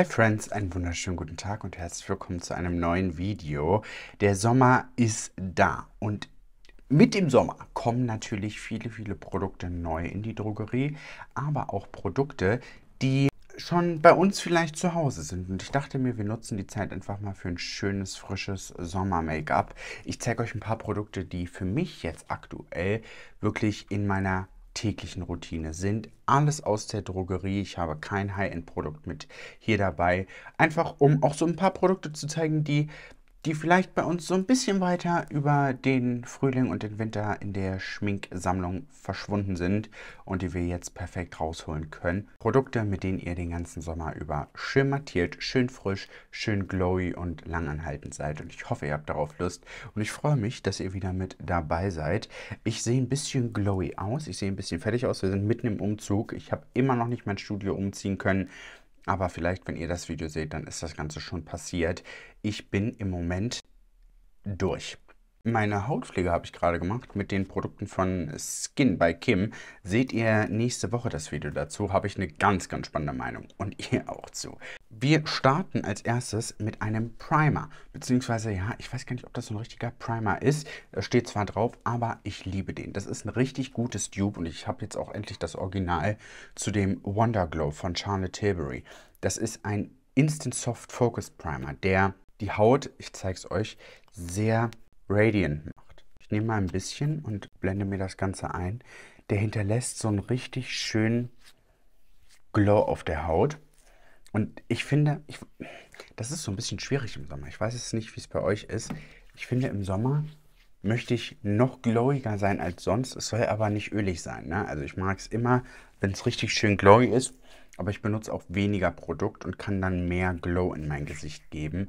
Hi Friends, einen wunderschönen guten Tag und herzlich willkommen zu einem neuen Video. Der Sommer ist da und mit dem Sommer kommen natürlich viele, viele Produkte neu in die Drogerie, aber auch Produkte, die schon bei uns vielleicht zu Hause sind. Und ich dachte mir, wir nutzen die Zeit einfach mal für ein schönes, frisches Sommer-Make-up. Ich zeige euch ein paar Produkte, die für mich jetzt aktuell wirklich in meiner täglichen Routine sind. Alles aus der Drogerie. Ich habe kein High-End-Produkt mit hier dabei. Einfach um auch so ein paar Produkte zu zeigen, die die vielleicht bei uns so ein bisschen weiter über den Frühling und den Winter in der Schminksammlung verschwunden sind und die wir jetzt perfekt rausholen können. Produkte, mit denen ihr den ganzen Sommer über schön mattiert, schön frisch, schön glowy und langanhaltend seid. Und ich hoffe, ihr habt darauf Lust und ich freue mich, dass ihr wieder mit dabei seid. Ich sehe ein bisschen glowy aus, ich sehe ein bisschen fertig aus. Wir sind mitten im Umzug. Ich habe immer noch nicht mein Studio umziehen können. Aber vielleicht, wenn ihr das Video seht, dann ist das Ganze schon passiert. Ich bin im Moment durch. Meine Hautpflege habe ich gerade gemacht mit den Produkten von Skin by Kim. Seht ihr nächste Woche das Video dazu, habe ich eine ganz, ganz spannende Meinung und ihr auch zu. Wir starten als erstes mit einem Primer, beziehungsweise ja, ich weiß gar nicht, ob das so ein richtiger Primer ist, steht zwar drauf, aber ich liebe den. Das ist ein richtig gutes Dupe und ich habe jetzt auch endlich das Original zu dem Wonder Glow von Charlotte Tilbury. Das ist ein Instant Soft Focus Primer, der die Haut, ich zeige es euch, sehr Radiant macht. Ich nehme mal ein bisschen und blende mir das Ganze ein. Der hinterlässt so einen richtig schönen Glow auf der Haut. Und ich finde, ich, das ist so ein bisschen schwierig im Sommer. Ich weiß es nicht, wie es bei euch ist. Ich finde, im Sommer möchte ich noch glowiger sein als sonst. Es soll aber nicht ölig sein. Ne? Also ich mag es immer, wenn es richtig schön glowy ist. Aber ich benutze auch weniger Produkt und kann dann mehr Glow in mein Gesicht geben.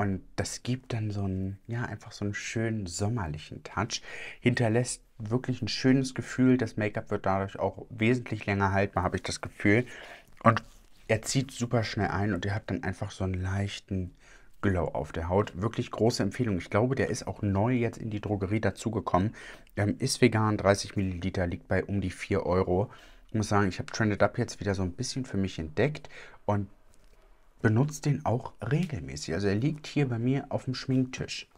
Und das gibt dann so einen, ja, einfach so einen schönen sommerlichen Touch. Hinterlässt wirklich ein schönes Gefühl. Das Make-up wird dadurch auch wesentlich länger haltbar, habe ich das Gefühl. Und er zieht super schnell ein und ihr habt dann einfach so einen leichten Glow auf der Haut. Wirklich große Empfehlung. Ich glaube, der ist auch neu jetzt in die Drogerie dazugekommen. Ähm, ist vegan, 30 Milliliter, liegt bei um die 4 Euro. Ich muss sagen, ich habe Trended Up jetzt wieder so ein bisschen für mich entdeckt und benutze den auch regelmäßig. Also er liegt hier bei mir auf dem Schminktisch.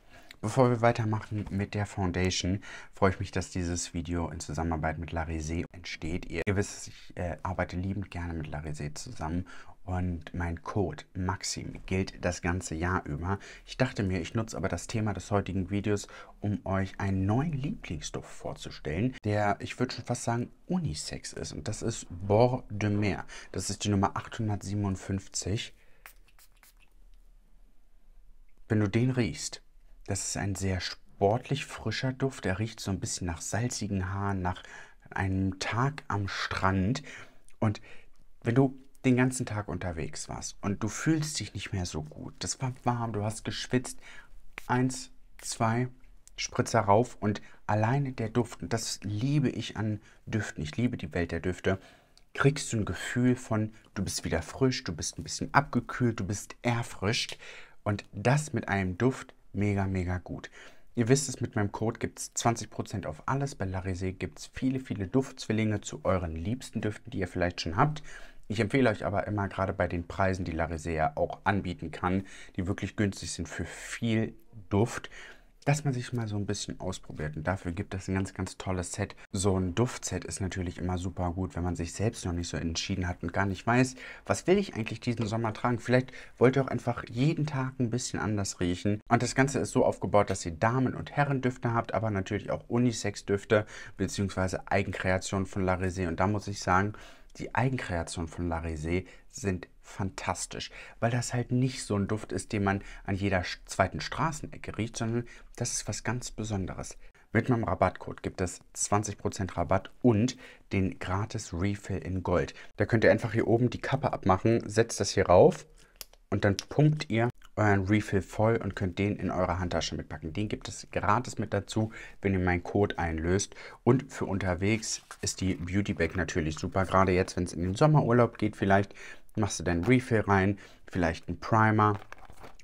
Bevor wir weitermachen mit der Foundation, freue ich mich, dass dieses Video in Zusammenarbeit mit Larisée entsteht. Ihr, ihr wisst, ich äh, arbeite liebend gerne mit Larisée zusammen und mein Code Maxim gilt das ganze Jahr über. Ich dachte mir, ich nutze aber das Thema des heutigen Videos, um euch einen neuen Lieblingsduft vorzustellen, der, ich würde schon fast sagen, unisex ist. Und das ist Bord de Mer. Das ist die Nummer 857. Wenn du den riechst, das ist ein sehr sportlich frischer Duft. Er riecht so ein bisschen nach salzigen Haaren, nach einem Tag am Strand. Und wenn du den ganzen Tag unterwegs warst und du fühlst dich nicht mehr so gut, das war warm, du hast geschwitzt, eins, zwei, Spritzer rauf und alleine der Duft, und das liebe ich an Düften, ich liebe die Welt der Düfte, kriegst du ein Gefühl von, du bist wieder frisch, du bist ein bisschen abgekühlt, du bist erfrischt und das mit einem Duft mega, mega gut. Ihr wisst es, mit meinem Code gibt es 20% auf alles. Bei Larisee gibt es viele, viele Duftzwillinge zu euren liebsten Düften, die ihr vielleicht schon habt. Ich empfehle euch aber immer gerade bei den Preisen, die ja auch anbieten kann, die wirklich günstig sind für viel Duft, dass man sich mal so ein bisschen ausprobiert. Und dafür gibt es ein ganz, ganz tolles Set. So ein Duftset ist natürlich immer super gut, wenn man sich selbst noch nicht so entschieden hat und gar nicht weiß, was will ich eigentlich diesen Sommer tragen. Vielleicht wollt ihr auch einfach jeden Tag ein bisschen anders riechen. Und das Ganze ist so aufgebaut, dass ihr Damen- und Herrendüfte habt, aber natürlich auch Unisex-Düfte bzw. Eigenkreationen von Larisée. Und da muss ich sagen, die Eigenkreationen von Larisée Risée sind fantastisch, weil das halt nicht so ein Duft ist, den man an jeder zweiten Straßenecke riecht, sondern das ist was ganz Besonderes. Mit meinem Rabattcode gibt es 20% Rabatt und den gratis Refill in Gold. Da könnt ihr einfach hier oben die Kappe abmachen, setzt das hier rauf und dann pumpt ihr euren Refill voll und könnt den in eure Handtasche mitpacken. Den gibt es gratis mit dazu, wenn ihr meinen Code einlöst. Und für unterwegs ist die Beauty Bag natürlich super, gerade jetzt, wenn es in den Sommerurlaub geht vielleicht machst du deinen Refill rein, vielleicht einen Primer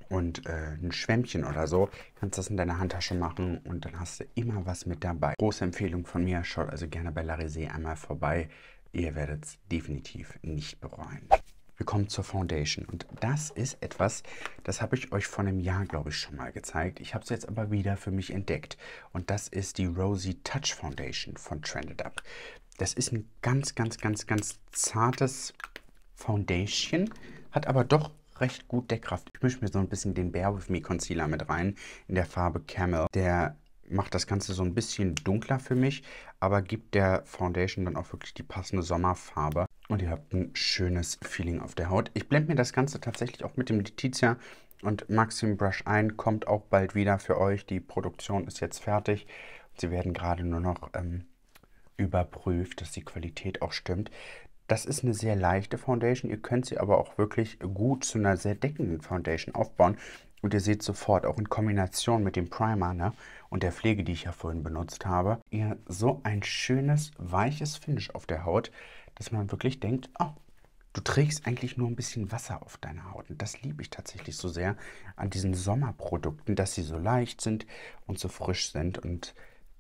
und äh, ein Schwämmchen oder so. Kannst das in deiner Handtasche machen und dann hast du immer was mit dabei. Große Empfehlung von mir, schaut also gerne bei Larisée einmal vorbei. Ihr werdet es definitiv nicht bereuen. Wir kommen zur Foundation und das ist etwas, das habe ich euch vor einem Jahr, glaube ich, schon mal gezeigt. Ich habe es jetzt aber wieder für mich entdeckt und das ist die Rosy Touch Foundation von Trended Up. Das ist ein ganz, ganz, ganz, ganz zartes Foundation, hat aber doch recht gut Deckkraft. Ich mische mir so ein bisschen den Bear With Me Concealer mit rein in der Farbe Camel. Der macht das Ganze so ein bisschen dunkler für mich, aber gibt der Foundation dann auch wirklich die passende Sommerfarbe. Und ihr habt ein schönes Feeling auf der Haut. Ich blende mir das Ganze tatsächlich auch mit dem Letizia und Maxim Brush ein. Kommt auch bald wieder für euch. Die Produktion ist jetzt fertig. Sie werden gerade nur noch ähm, überprüft, dass die Qualität auch stimmt. Das ist eine sehr leichte Foundation. Ihr könnt sie aber auch wirklich gut zu einer sehr deckenden Foundation aufbauen. Und ihr seht sofort, auch in Kombination mit dem Primer ne, und der Pflege, die ich ja vorhin benutzt habe, ihr so ein schönes, weiches Finish auf der Haut, dass man wirklich denkt, oh, du trägst eigentlich nur ein bisschen Wasser auf deiner Haut. Und das liebe ich tatsächlich so sehr an diesen Sommerprodukten, dass sie so leicht sind und so frisch sind und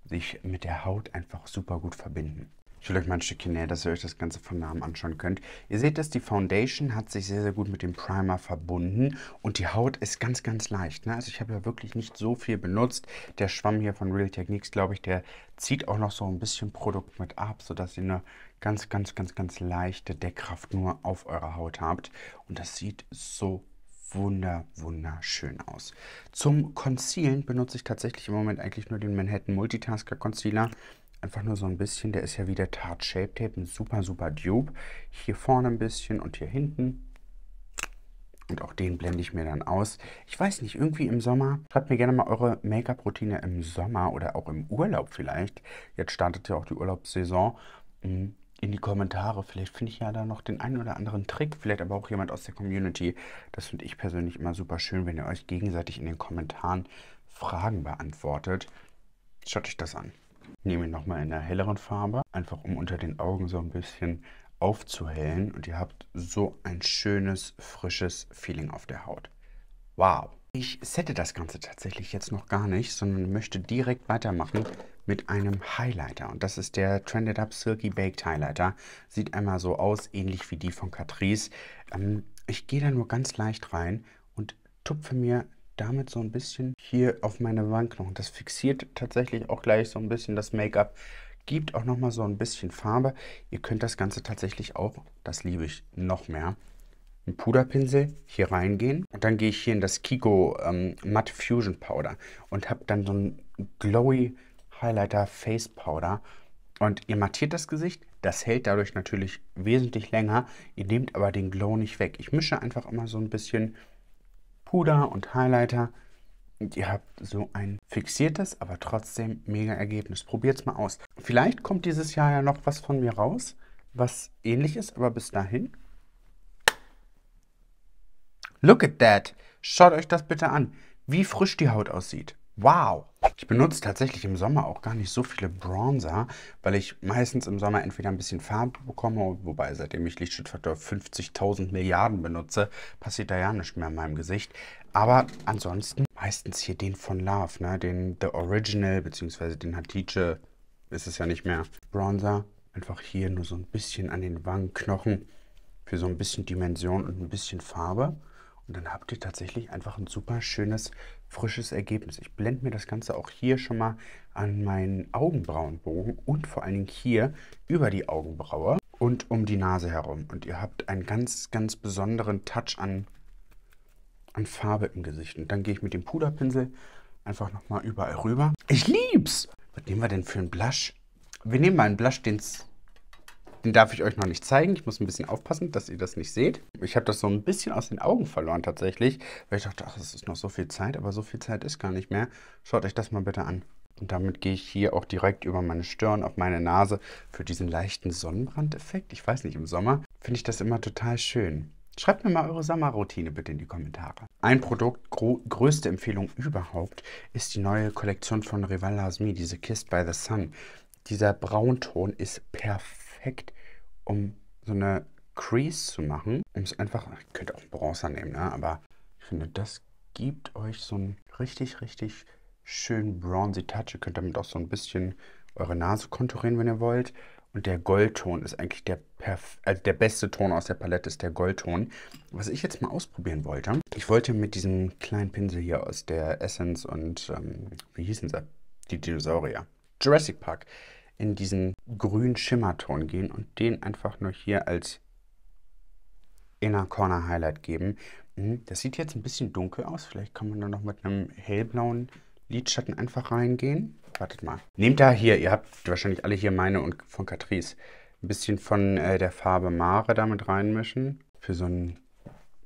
sich mit der Haut einfach super gut verbinden. Ich will euch mal ein Stückchen näher, dass ihr euch das Ganze von Namen anschauen könnt. Ihr seht dass die Foundation hat sich sehr, sehr gut mit dem Primer verbunden und die Haut ist ganz, ganz leicht. Ne? Also ich habe ja wirklich nicht so viel benutzt. Der Schwamm hier von Real Techniques, glaube ich, der zieht auch noch so ein bisschen Produkt mit ab, sodass ihr eine ganz, ganz, ganz, ganz leichte Deckkraft nur auf eurer Haut habt. Und das sieht so wunder, wunderschön aus. Zum Concealen benutze ich tatsächlich im Moment eigentlich nur den Manhattan Multitasker Concealer einfach nur so ein bisschen, der ist ja wie der Tarte Shape Tape, ein super, super Dupe. Hier vorne ein bisschen und hier hinten. Und auch den blende ich mir dann aus. Ich weiß nicht, irgendwie im Sommer. Schreibt mir gerne mal eure Make-up-Routine im Sommer oder auch im Urlaub vielleicht. Jetzt startet ja auch die Urlaubssaison. Hm, in die Kommentare. Vielleicht finde ich ja da noch den einen oder anderen Trick. Vielleicht aber auch jemand aus der Community. Das finde ich persönlich immer super schön, wenn ihr euch gegenseitig in den Kommentaren Fragen beantwortet. Schaut euch das an. Nehme ihn nochmal in einer helleren Farbe, einfach um unter den Augen so ein bisschen aufzuhellen und ihr habt so ein schönes, frisches Feeling auf der Haut. Wow! Ich sette das Ganze tatsächlich jetzt noch gar nicht, sondern möchte direkt weitermachen mit einem Highlighter. Und das ist der Trended Up Silky Baked Highlighter. Sieht einmal so aus, ähnlich wie die von Catrice. Ähm, ich gehe da nur ganz leicht rein und tupfe mir damit so ein bisschen hier auf meine Wangenknochen. Das fixiert tatsächlich auch gleich so ein bisschen das Make-up. Gibt auch nochmal so ein bisschen Farbe. Ihr könnt das Ganze tatsächlich auch, das liebe ich noch mehr, einen Puderpinsel hier reingehen. Und dann gehe ich hier in das Kiko ähm, Matte Fusion Powder und habe dann so einen glowy Highlighter Face Powder. Und ihr mattiert das Gesicht, das hält dadurch natürlich wesentlich länger. Ihr nehmt aber den Glow nicht weg. Ich mische einfach immer so ein bisschen Puder und Highlighter und ihr habt so ein fixiertes, aber trotzdem mega Ergebnis. Probiert es mal aus. Vielleicht kommt dieses Jahr ja noch was von mir raus, was ähnlich ist, aber bis dahin. Look at that! Schaut euch das bitte an, wie frisch die Haut aussieht. Wow! Ich benutze tatsächlich im Sommer auch gar nicht so viele Bronzer, weil ich meistens im Sommer entweder ein bisschen Farbe bekomme, wobei seitdem ich Lichtschutzfaktor 50.000 Milliarden benutze, passiert da ja nichts mehr an meinem Gesicht. Aber ansonsten meistens hier den von Love, ne? Den The Original, beziehungsweise den Hatice ist es ja nicht mehr. Bronzer, einfach hier nur so ein bisschen an den Wangenknochen für so ein bisschen Dimension und ein bisschen Farbe. Und dann habt ihr tatsächlich einfach ein super schönes, frisches Ergebnis. Ich blende mir das Ganze auch hier schon mal an meinen Augenbrauenbogen und vor allen Dingen hier über die Augenbraue und um die Nase herum. Und ihr habt einen ganz, ganz besonderen Touch an an Farbe im Gesicht. Und dann gehe ich mit dem Puderpinsel einfach nochmal überall rüber. Ich lieb's! Was nehmen wir denn für einen Blush? Wir nehmen mal einen Blush, den den darf ich euch noch nicht zeigen. Ich muss ein bisschen aufpassen, dass ihr das nicht seht. Ich habe das so ein bisschen aus den Augen verloren tatsächlich, weil ich dachte, ach, es ist noch so viel Zeit, aber so viel Zeit ist gar nicht mehr. Schaut euch das mal bitte an. Und damit gehe ich hier auch direkt über meine Stirn, auf meine Nase für diesen leichten Sonnenbrandeffekt. Ich weiß nicht, im Sommer finde ich das immer total schön. Schreibt mir mal eure Sommerroutine bitte in die Kommentare. Ein Produkt, größte Empfehlung überhaupt, ist die neue Kollektion von Rival Lasmi, diese Kissed by the Sun. Dieser Braunton ist perfekt, um so eine Crease zu machen. Um es einfach, ihr könnt auch einen Bronzer nehmen, ne? aber ich finde, das gibt euch so einen richtig, richtig schönen bronzy Touch. Ihr könnt damit auch so ein bisschen eure Nase konturieren, wenn ihr wollt. Und der Goldton ist eigentlich der, also der beste Ton aus der Palette, ist der Goldton. Was ich jetzt mal ausprobieren wollte, ich wollte mit diesem kleinen Pinsel hier aus der Essence und, ähm, wie hießen sie? Die Dinosaurier. Jurassic Park. In diesen grünen Schimmerton gehen und den einfach nur hier als Inner Corner Highlight geben. Mhm, das sieht jetzt ein bisschen dunkel aus. Vielleicht kann man da noch mit einem hellblauen Lidschatten einfach reingehen. Wartet mal. Nehmt da hier, ihr habt wahrscheinlich alle hier meine und von Catrice, ein bisschen von äh, der Farbe Mare damit reinmischen. Für so ein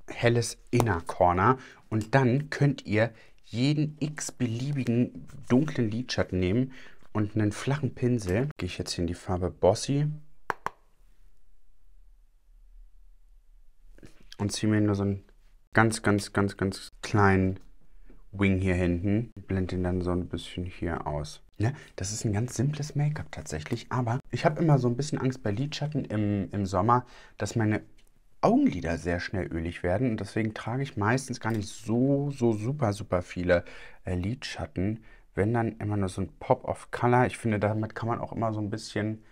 helles Inner Corner. Und dann könnt ihr jeden x-beliebigen dunklen Lidschatten nehmen und einen flachen Pinsel. Gehe ich jetzt hier in die Farbe Bossy. Und ziehe mir nur so einen ganz, ganz, ganz, ganz kleinen Wing hier hinten. Ich blende ihn dann so ein bisschen hier aus. Ne? Das ist ein ganz simples Make-up tatsächlich, aber ich habe immer so ein bisschen Angst bei Lidschatten im, im Sommer, dass meine Augenlider sehr schnell ölig werden und deswegen trage ich meistens gar nicht so, so super, super viele äh, Lidschatten. Wenn dann immer nur so ein Pop of Color. Ich finde, damit kann man auch immer so ein bisschen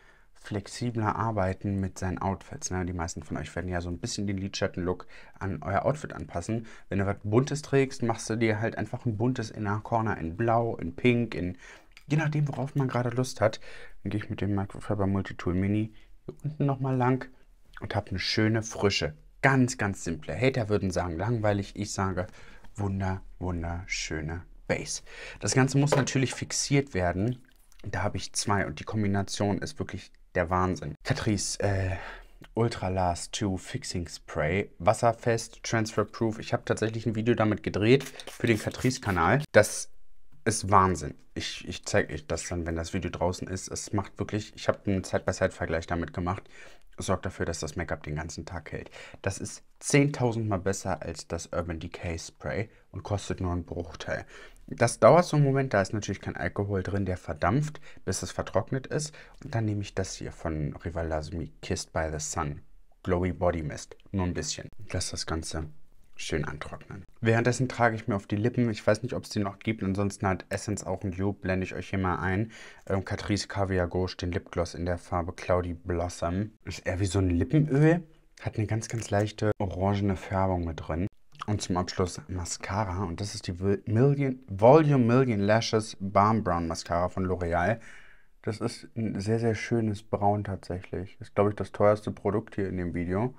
flexibler arbeiten mit seinen Outfits. Ne? Die meisten von euch werden ja so ein bisschen den Lidschatten-Look an euer Outfit anpassen. Wenn du was Buntes trägst, machst du dir halt einfach ein buntes Inner Corner in Blau, in Pink, in je nachdem, worauf man gerade Lust hat. Dann gehe ich mit dem Microfiber Multitool Mini hier unten nochmal lang und habe eine schöne Frische. Ganz, ganz simple. Hater würden sagen langweilig, ich sage wunder, wunderschöne Base. Das Ganze muss natürlich fixiert werden. Da habe ich zwei und die Kombination ist wirklich der Wahnsinn. Catrice, äh, Ultra Last 2 Fixing Spray, wasserfest, transferproof. Ich habe tatsächlich ein Video damit gedreht für den Catrice-Kanal. Das ist Wahnsinn. Ich, ich zeige euch das dann, wenn das Video draußen ist. Es macht wirklich, ich habe einen Side-by-Side-Vergleich damit gemacht. sorgt dafür, dass das Make-up den ganzen Tag hält. Das ist 10.000 mal besser als das Urban Decay Spray und kostet nur einen Bruchteil. Das dauert so einen Moment, da ist natürlich kein Alkohol drin, der verdampft, bis es vertrocknet ist. Und dann nehme ich das hier von Rival Kissed by the Sun. Glowy Body Mist. Nur ein bisschen. Lass das Ganze schön antrocknen. Währenddessen trage ich mir auf die Lippen, ich weiß nicht, ob es die noch gibt, ansonsten hat Essence auch ein Dupe, blende ich euch hier mal ein. Ähm, Catrice Caviar Gauche, den Lipgloss in der Farbe Cloudy Blossom. Ist eher wie so ein Lippenöl, hat eine ganz, ganz leichte orangene Färbung mit drin. Und zum Abschluss Mascara. Und das ist die Million, Volume Million Lashes Balm Brown Mascara von L'Oreal. Das ist ein sehr, sehr schönes Braun tatsächlich. Ist, glaube ich, das teuerste Produkt hier in dem Video.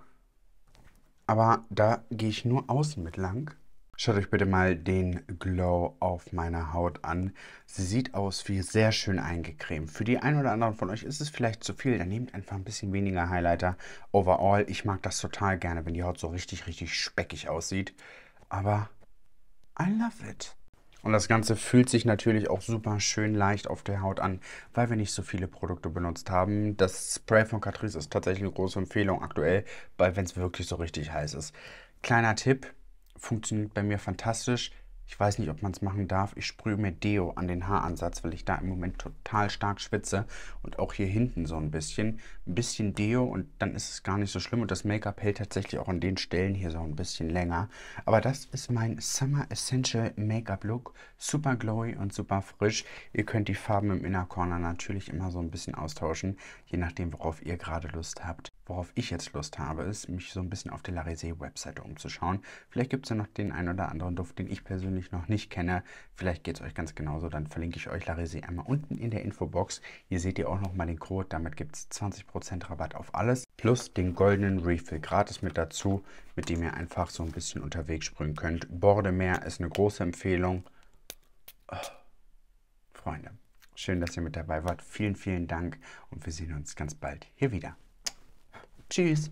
Aber da gehe ich nur außen mit lang. Schaut euch bitte mal den Glow auf meiner Haut an. Sie sieht aus wie sehr schön eingecremt. Für die einen oder anderen von euch ist es vielleicht zu viel. Dann nehmt einfach ein bisschen weniger Highlighter. Overall, ich mag das total gerne, wenn die Haut so richtig, richtig speckig aussieht. Aber I love it. Und das Ganze fühlt sich natürlich auch super schön leicht auf der Haut an, weil wir nicht so viele Produkte benutzt haben. Das Spray von Catrice ist tatsächlich eine große Empfehlung aktuell, weil wenn es wirklich so richtig heiß ist. Kleiner Tipp, funktioniert bei mir fantastisch. Ich weiß nicht, ob man es machen darf. Ich sprühe mir Deo an den Haaransatz, weil ich da im Moment total stark schwitze und auch hier hinten so ein bisschen. Ein bisschen Deo und dann ist es gar nicht so schlimm und das Make-up hält tatsächlich auch an den Stellen hier so ein bisschen länger. Aber das ist mein Summer Essential Make-up Look. Super glowy und super frisch. Ihr könnt die Farben im Inner Corner natürlich immer so ein bisschen austauschen, je nachdem, worauf ihr gerade Lust habt. Worauf ich jetzt Lust habe, ist, mich so ein bisschen auf der Larisé-Webseite umzuschauen. Vielleicht gibt es ja noch den einen oder anderen Duft, den ich persönlich noch nicht kenne. Vielleicht geht es euch ganz genauso. Dann verlinke ich euch Larisé einmal unten in der Infobox. Hier seht ihr auch nochmal den Code. Damit gibt es 20% Rabatt auf alles. Plus den goldenen Refill gratis mit dazu, mit dem ihr einfach so ein bisschen unterwegs sprühen könnt. Bordemeer ist eine große Empfehlung. Oh, Freunde, schön, dass ihr mit dabei wart. Vielen, vielen Dank und wir sehen uns ganz bald hier wieder. Tschüss.